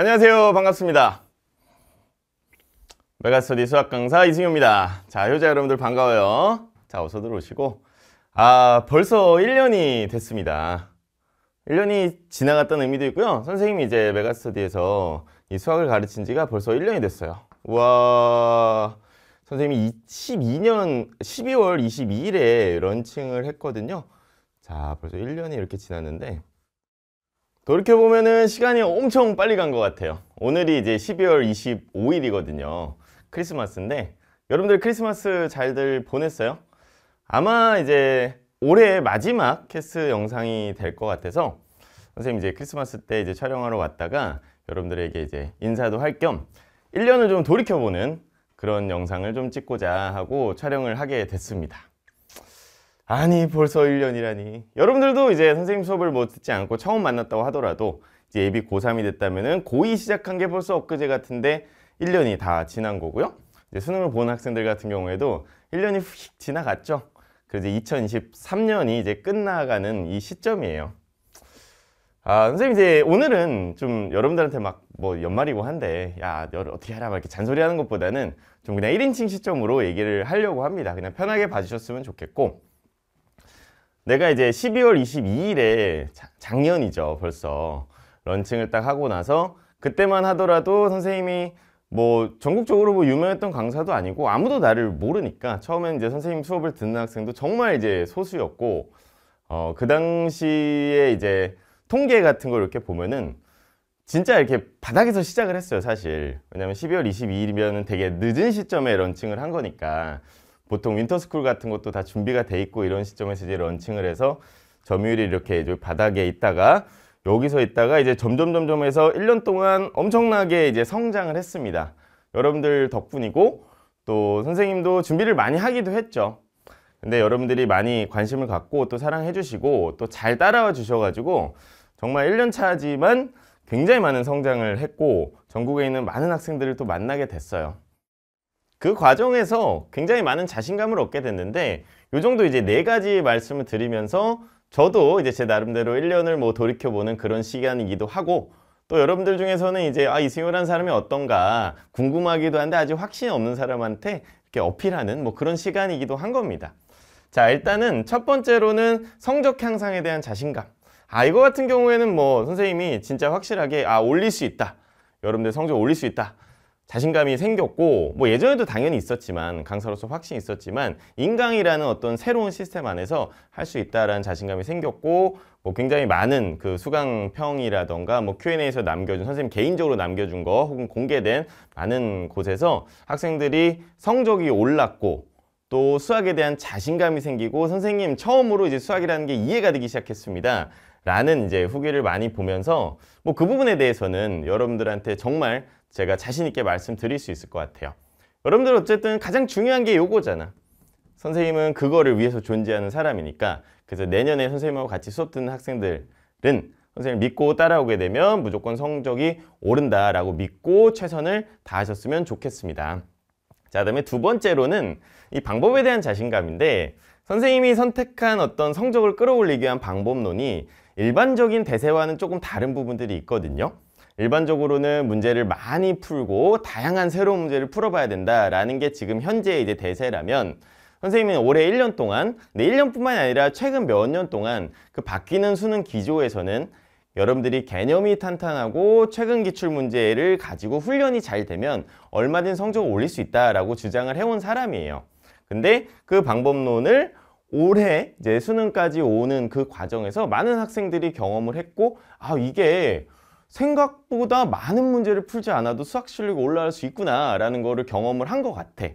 안녕하세요 반갑습니다 메가스터디 수학 강사 이승효입니다 자 효자 여러분들 반가워요 자 어서 들어오시고 아 벌써 1년이 됐습니다 1년이 지나갔다는 의미도 있고요 선생님이 이제 메가스터디에서 이 수학을 가르친 지가 벌써 1년이 됐어요 우와 선생님이 12년 12월 22일에 런칭을 했거든요 자 벌써 1년이 이렇게 지났는데 돌이켜보면은 시간이 엄청 빨리 간 것 같아요 오늘이 이제 12월 25일이거든요 크리스마스인데 여러분들 크리스마스 잘들 보냈어요? 아마 이제 올해 마지막 캐스 영상이 될 것 같아서 선생님 이제 크리스마스 때 이제 촬영하러 왔다가 여러분들에게 이제 인사도 할 겸 1년을 좀 돌이켜보는 그런 영상을 좀 찍고자 하고 촬영을 하게 됐습니다 아니 벌써 1년이라니 여러분들도 이제 선생님 수업을 못 듣지 않고 처음 만났다고 하더라도 이제 예비 고3이 됐다면 은 고2 시작한 게 벌써 엊그제 같은데 1년이 다 지난 거고요 이제 수능을 보는 학생들 같은 경우에도 1년이 휙 지나갔죠 그래서 2023년이 이제 끝나가는 이 시점이에요 아 선생님 이제 오늘은 좀 여러분들한테 막 뭐 연말이고 한데 야 어떻게 하라 막 이렇게 잔소리 하는 것보다는 좀 그냥 1인칭 시점으로 얘기를 하려고 합니다 그냥 편하게 봐주셨으면 좋겠고 내가 이제 12월 22일에 작년이죠 벌써 런칭을 딱 하고 나서 그때만 하더라도 선생님이 뭐 전국적으로 뭐 유명했던 강사도 아니고 아무도 나를 모르니까 처음엔 이제 선생님 수업을 듣는 학생도 정말 이제 소수였고 어 그 당시에 이제 통계 같은 걸 이렇게 보면은 진짜 이렇게 바닥에서 시작을 했어요 사실 왜냐면 12월 22일이면 되게 늦은 시점에 런칭을 한 거니까 보통 윈터스쿨 같은 것도 다 준비가 돼 있고 이런 시점에서 이제 런칭을 해서 점유율이 이렇게 바닥에 있다가 여기서 있다가 이제 점점 점점 해서 1년 동안 엄청나게 이제 성장을 했습니다. 여러분들 덕분이고 또 선생님도 준비를 많이 하기도 했죠. 근데 여러분들이 많이 관심을 갖고 또 사랑해 주시고 또 잘 따라와 주셔가지고 정말 1년 차지만 굉장히 많은 성장을 했고 전국에 있는 많은 학생들을 또 만나게 됐어요. 그 과정에서 굉장히 많은 자신감을 얻게 됐는데 요 정도 이제 네 가지 말씀을 드리면서 저도 이제 제 나름대로 1년을 뭐 돌이켜보는 그런 시간이기도 하고 또 여러분들 중에서는 이제 아 이승효라는 사람이 어떤가 궁금하기도 한데 아직 확신이 없는 사람한테 이렇게 어필하는 뭐 그런 시간이기도 한 겁니다. 자 일단은 첫 번째로는 성적 향상에 대한 자신감 아 이거 같은 경우에는 뭐 선생님이 진짜 확실하게 아 올릴 수 있다 여러분들 성적 올릴 수 있다 자신감이 생겼고 뭐 예전에도 당연히 있었지만 강사로서 확신이 있었지만 인강이라는 어떤 새로운 시스템 안에서 할 수 있다라는 자신감이 생겼고 뭐 굉장히 많은 그 수강평이라던가 뭐 Q&A에서 남겨준 선생님 개인적으로 남겨준 거 혹은 공개된 많은 곳에서 학생들이 성적이 올랐고 또 수학에 대한 자신감이 생기고 선생님 처음으로 이제 수학이라는 게 이해가 되기 시작했습니다. 라는 이제 후기를 많이 보면서 뭐 그 부분에 대해서는 여러분들한테 정말 제가 자신 있게 말씀드릴 수 있을 것 같아요. 여러분들 어쨌든 가장 중요한 게 요거잖아. 선생님은 그거를 위해서 존재하는 사람이니까 그래서 내년에 선생님하고 같이 수업 듣는 학생들은 선생님 믿고 따라오게 되면 무조건 성적이 오른다라고 믿고 최선을 다하셨으면 좋겠습니다. 자, 다음에 두 번째로는 이 방법에 대한 자신감인데 선생님이 선택한 어떤 성적을 끌어올리기 위한 방법론이 일반적인 대세와는 조금 다른 부분들이 있거든요. 일반적으로는 문제를 많이 풀고 다양한 새로운 문제를 풀어봐야 된다라는 게 지금 현재 이제 대세라면 선생님은 올해 1년 동안 근1년뿐만 아니라 최근 몇 년 동안 그 바뀌는 수능 기조에서는 여러분들이 개념이 탄탄하고 최근 기출문제를 가지고 훈련이 잘 되면 얼마든 성적을 올릴 수 있다라고 주장을 해온 사람이에요. 근데 그 방법론을 올해 이제 수능까지 오는 그 과정에서 많은 학생들이 경험을 했고 아 이게 생각보다 많은 문제를 풀지 않아도 수학 실력이 올라갈 수 있구나라는 거를 경험을 한 것 같아.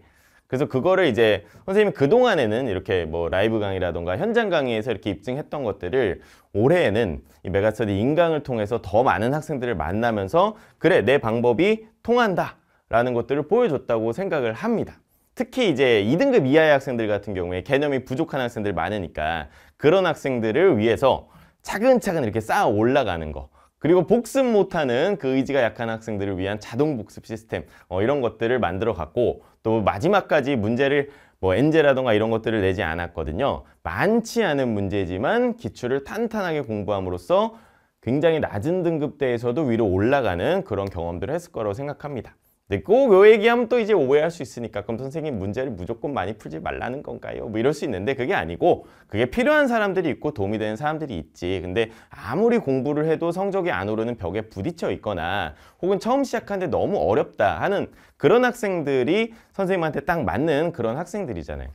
그래서 그거를 이제 선생님이 그동안에는 이렇게 뭐 라이브 강의라던가 현장 강의에서 이렇게 입증했던 것들을 올해에는 이 메가스터디 인강을 통해서 더 많은 학생들을 만나면서 그래 내 방법이 통한다 라는 것들을 보여줬다고 생각을 합니다. 특히 이제 2등급 이하의 학생들 같은 경우에 개념이 부족한 학생들 많으니까 그런 학생들을 위해서 차근차근 이렇게 쌓아 올라가는 거 그리고 복습 못하는 그 의지가 약한 학생들을 위한 자동 복습 시스템 어, 이런 것들을 만들어 갔고 또 마지막까지 문제를 뭐 엔제라던가 이런 것들을 내지 않았거든요. 많지 않은 문제지만 기출을 탄탄하게 공부함으로써 굉장히 낮은 등급대에서도 위로 올라가는 그런 경험들을 했을 거라고 생각합니다. 네, 꼭요 얘기하면 또 이제 오해할 수 있으니까 그럼 선생님 문제를 무조건 많이 풀지 말라는 건가요? 뭐 이럴 수 있는데 그게 아니고 그게 필요한 사람들이 있고 도움이 되는 사람들이 있지 근데 아무리 공부를 해도 성적이 안 오르는 벽에 부딪혀 있거나 혹은 처음 시작하는데 너무 어렵다 하는 그런 학생들이 선생님한테 딱 맞는 그런 학생들이잖아요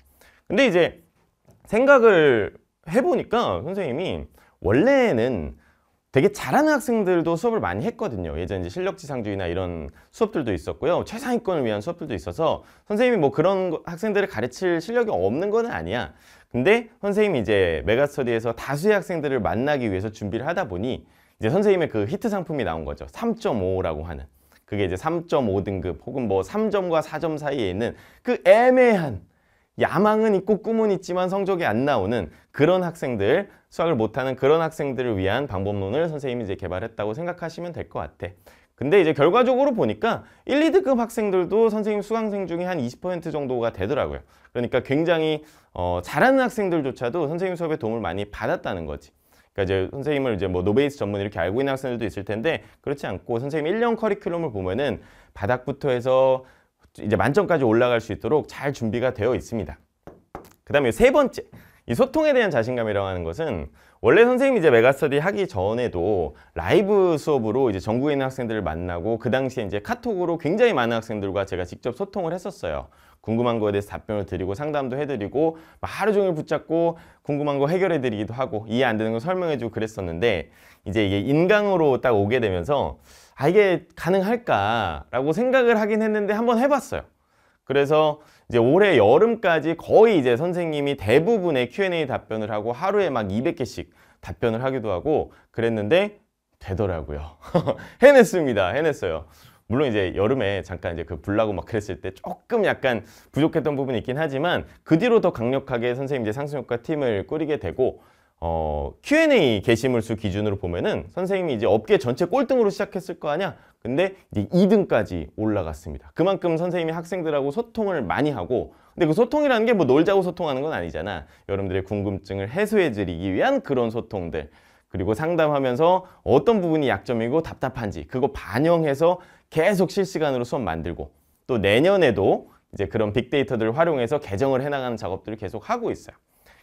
근데 이제 생각을 해보니까 선생님이 원래는 되게 잘하는 학생들도 수업을 많이 했거든요. 예전 에 실력지상주의나 이런 수업들도 있었고요. 최상위권을 위한 수업들도 있어서 선생님이 뭐 그런 학생들을 가르칠 실력이 없는 건 아니야. 근데 선생님이 이제 메가스터디에서 다수의 학생들을 만나기 위해서 준비를 하다 보니 이제 선생님의 그 히트 상품이 나온 거죠. 3.5라고 하는. 그게 이제 3.5등급 혹은 뭐 3점과 4점 사이에 있는 그 애매한 야망은 있고 꿈은 있지만 성적이 안 나오는 그런 학생들 수학을 못하는 그런 학생들을 위한 방법론을 선생님이 이제 개발했다고 생각하시면 될 것 같아 근데 이제 결과적으로 보니까 1, 2등급 학생들도 선생님 수강생 중에 한 20% 정도가 되더라고요 그러니까 굉장히 어, 잘하는 학생들조차도 선생님 수업에 도움을 많이 받았다는 거지 그러니까 이제 선생님을 이제 뭐 노베이스 전문 이렇게 알고 있는 학생들도 있을 텐데 그렇지 않고 선생님 1년 커리큘럼을 보면은 바닥부터 해서 이제 만점까지 올라갈 수 있도록 잘 준비가 되어 있습니다. 그 다음에 세 번째, 이 소통에 대한 자신감이라고 하는 것은 원래 선생님이 이제 메가스터디 하기 전에도 라이브 수업으로 이제 전국에 있는 학생들을 만나고 그 당시에 이제 카톡으로 굉장히 많은 학생들과 제가 직접 소통을 했었어요. 궁금한 거에 대해서 답변을 드리고 상담도 해드리고 하루 종일 붙잡고 궁금한 거 해결해드리기도 하고 이해 안 되는 거 설명해주고 그랬었는데 이제 이게 인강으로 딱 오게 되면서 아 이게 가능할까라고 생각을 하긴 했는데 한번 해봤어요. 그래서 이제 올해 여름까지 거의 이제 선생님이 대부분의 Q&A 답변을 하고 하루에 막 200개씩 답변을 하기도 하고 그랬는데 되더라고요. 해냈습니다. 해냈어요. 물론 이제 여름에 잠깐 이제 그 불나고 막 그랬을 때 조금 약간 부족했던 부분이 있긴 하지만 그 뒤로 더 강력하게 선생님 이제 상승효과 팀을 꾸리게 되고 어, Q&A 게시물 수 기준으로 보면은 선생님이 이제 업계 전체 꼴등으로 시작했을 거 아니야? 근데 이제 2등까지 올라갔습니다. 그만큼 선생님이 학생들하고 소통을 많이 하고 근데 그 소통이라는 게 뭐 놀자고 소통하는 건 아니잖아. 여러분들의 궁금증을 해소해 드리기 위한 그런 소통들 그리고 상담하면서 어떤 부분이 약점이고 답답한지 그거 반영해서 계속 실시간으로 수업 만들고 또 내년에도 이제 그런 빅데이터들을 활용해서 개정을 해나가는 작업들을 계속 하고 있어요.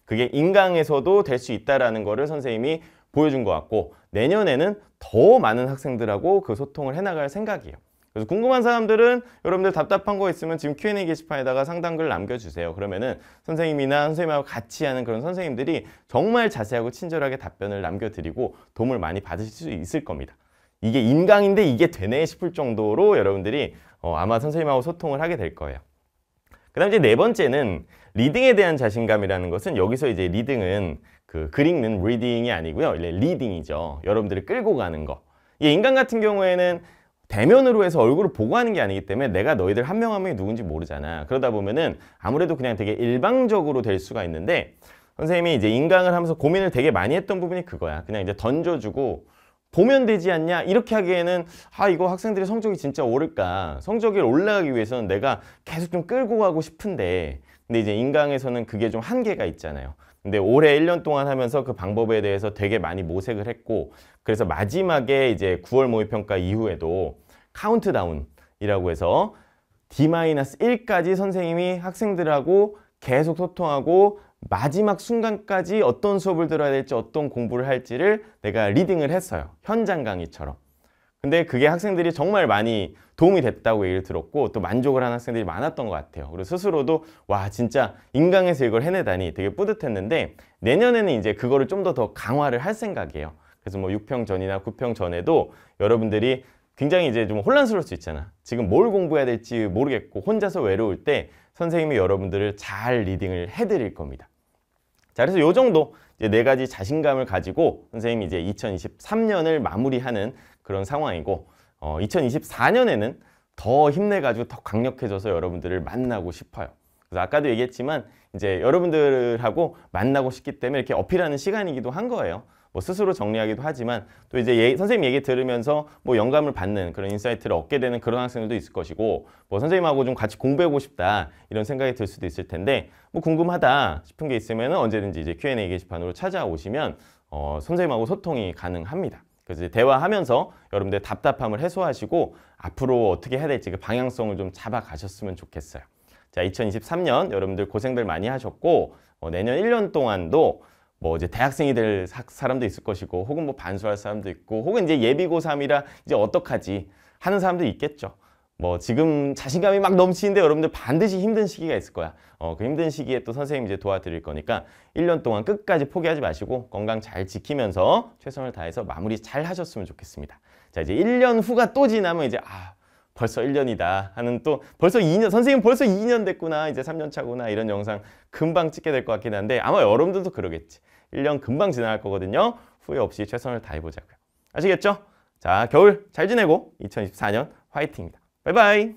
그게 인강에서도 될 수 있다라는 거를 선생님이 보여준 것 같고 내년에는 더 많은 학생들하고 그 소통을 해나갈 생각이에요. 그래서 궁금한 사람들은 여러분들 답답한 거 있으면 지금 Q&A 게시판에다가 상담글 남겨주세요. 그러면은 선생님이나 선생님하고 같이 하는 그런 선생님들이 정말 자세하고 친절하게 답변을 남겨드리고 도움을 많이 받으실 수 있을 겁니다. 이게 인강인데 이게 되네 싶을 정도로 여러분들이 어, 아마 선생님하고 소통을 하게 될 거예요. 그 다음 이제 네 번째는 리딩에 대한 자신감이라는 것은 여기서 이제 리딩은 그그 읽는 리딩이 아니고요. 원래 리딩이죠. 여러분들을 끌고 가는 거. 이 인간 같은 경우에는 대면으로 해서 얼굴을 보고 하는 게 아니기 때문에 내가 너희들 한 명한 한 명이 누군지 모르잖아. 그러다 보면은 아무래도 그냥 되게 일방적으로 될 수가 있는데 선생님이 이제 인강을 하면서 고민을 되게 많이 했던 부분이 그거야. 그냥 이제 던져주고 보면 되지 않냐 이렇게 하기에는 아 이거 학생들의 성적이 진짜 오를까 성적이 올라가기 위해서는 내가 계속 좀 끌고 가고 싶은데 근데 이제 인강에서는 그게 좀 한계가 있잖아요. 근데 올해 1년 동안 하면서 그 방법에 대해서 되게 많이 모색을 했고 그래서 마지막에 이제 9월 모의평가 이후에도 카운트다운이라고 해서 D-1까지 선생님이 학생들하고 계속 소통하고 마지막 순간까지 어떤 수업을 들어야 될지 어떤 공부를 할지를 내가 리딩을 했어요. 현장 강의처럼. 근데 그게 학생들이 정말 많이 도움이 됐다고 얘기를 들었고 또 만족을 하는 학생들이 많았던 것 같아요. 그리고 스스로도 와 진짜 인강에서 이걸 해내다니 되게 뿌듯했는데 내년에는 이제 그거를 좀 더더 더 강화를 할 생각이에요. 그래서 뭐 6평 전이나 9평 전에도 여러분들이 굉장히 이제 좀 혼란스러울 수 있잖아. 지금 뭘 공부해야 될지 모르겠고 혼자서 외로울 때 선생님이 여러분들을 잘 리딩을 해드릴 겁니다. 자 그래서 요 정도 이제 네 가지 자신감을 가지고 선생님이 이제 2023년을 마무리하는 그런 상황이고 어, 2024년에는 더 힘내가지고 더 강력해져서 여러분들을 만나고 싶어요. 그래서 아까도 얘기했지만 이제 여러분들하고 만나고 싶기 때문에 이렇게 어필하는 시간이기도 한 거예요. 뭐 스스로 정리하기도 하지만 또 이제 예, 선생님 얘기 들으면서 뭐 영감을 받는 그런 인사이트를 얻게 되는 그런 학생들도 있을 것이고 뭐 선생님하고 좀 같이 공부해고 싶다 이런 생각이 들 수도 있을 텐데 뭐 궁금하다 싶은 게 있으면 언제든지 이제 Q&A 게시판으로 찾아오시면 어, 선생님하고 소통이 가능합니다. 그래서 대화하면서 여러분들 답답함을 해소하시고 앞으로 어떻게 해야 될지 그 방향성을 좀 잡아가셨으면 좋겠어요. 자, 2023년 여러분들 고생들 많이 하셨고 어, 내년 1년 동안도 뭐 이제 대학생이 될 사, 사람도 있을 것이고 혹은 뭐 반수할 사람도 있고 혹은 이제 예비고3이라 이제 어떡하지 하는 사람도 있겠죠. 뭐 지금 자신감이 막 넘치는데 여러분들 반드시 힘든 시기가 있을 거야. 어, 그 힘든 시기에 또 선생님이 제 도와드릴 거니까 1년 동안 끝까지 포기하지 마시고 건강 잘 지키면서 최선을 다해서 마무리 잘 하셨으면 좋겠습니다. 자, 이제 1년 후가 또 지나면 이제 아, 벌써 1년이다 하는 또 벌써 2년 선생님 벌써 2년 됐구나 이제 3년 차구나 이런 영상 금방 찍게 될 것 같긴 한데 아마 여러분들도 그러겠지 1년 금방 지나갈 거거든요 후회 없이 최선을 다해보자고요 아시겠죠? 자 겨울 잘 지내고 2024년 화이팅입니다 拜拜。